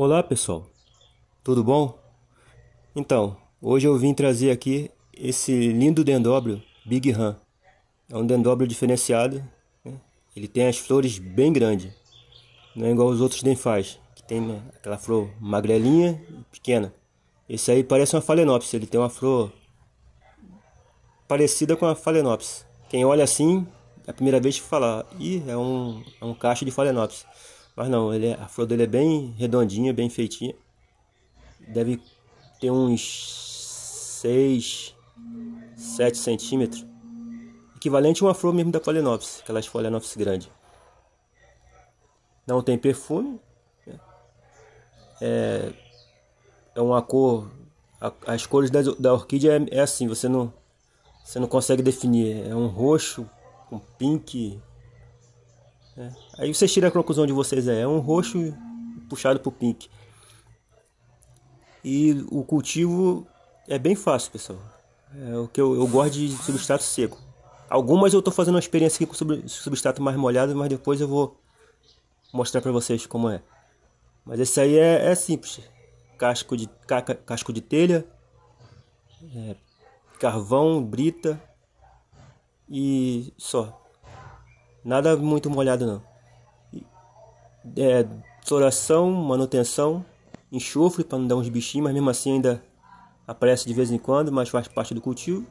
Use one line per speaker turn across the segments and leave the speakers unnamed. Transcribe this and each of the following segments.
Olá pessoal, tudo bom? Então, hoje eu vim trazer aqui esse lindo dendóbrio Big Ram. É um dendóbrio diferenciado, né? ele tem as flores bem grandes, não é igual os outros denfais, que tem né, aquela flor magrelinha e pequena. Esse aí parece uma phalaenopsis, ele tem uma flor parecida com a phalaenopsis. Quem olha assim, é a primeira vez que falar, ih, é um, é um cacho de phalaenopsis. Mas não, ele é, a flor dele é bem redondinha, bem feitinha. Deve ter uns 6, 7 centímetros. Equivalente a uma flor mesmo da Phalaenopsis, aquelas Phalaenopsis grande. Não tem perfume. Né? É, é uma cor... A, as cores da, da orquídea é, é assim, você não, você não consegue definir. É um roxo, um pink, é. Aí vocês tiram a conclusão de vocês é, é um roxo puxado pro pink. E o cultivo é bem fácil, pessoal. É o que eu, eu gosto de substrato seco. Algumas eu estou fazendo uma experiência aqui com substrato mais molhado, mas depois eu vou mostrar para vocês como é. Mas esse aí é, é simples. Casco de, ca, casco de telha, é, carvão, brita e só. Nada muito molhado não. É, floração, manutenção, enxofre para não dar uns bichinhos, mas mesmo assim ainda aparece de vez em quando, mas faz parte do cultivo.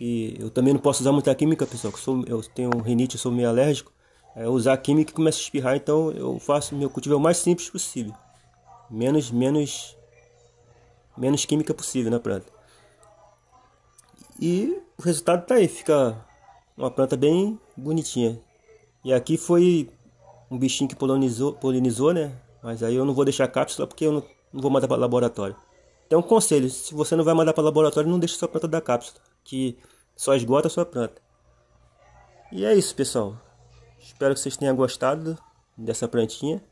E eu também não posso usar muita química, pessoal, que sou, eu tenho um rinite, eu sou meio alérgico. É, usar química começa a espirrar, então eu faço meu cultivo é o mais simples possível. Menos, menos, menos química possível na né, planta. E o resultado tá aí, fica uma planta bem bonitinha. E aqui foi um bichinho que polinizou, polinizou né? Mas aí eu não vou deixar cápsula porque eu não, não vou mandar para laboratório. Então, um conselho: se você não vai mandar para laboratório, não deixe sua planta da cápsula, que só esgota a sua planta. E é isso, pessoal. Espero que vocês tenham gostado dessa plantinha.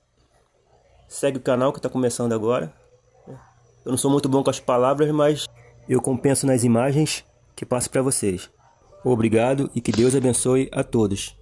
Segue o canal que está começando agora. Eu não sou muito bom com as palavras, mas eu compenso nas imagens que passo para vocês. Obrigado e que Deus abençoe a todos.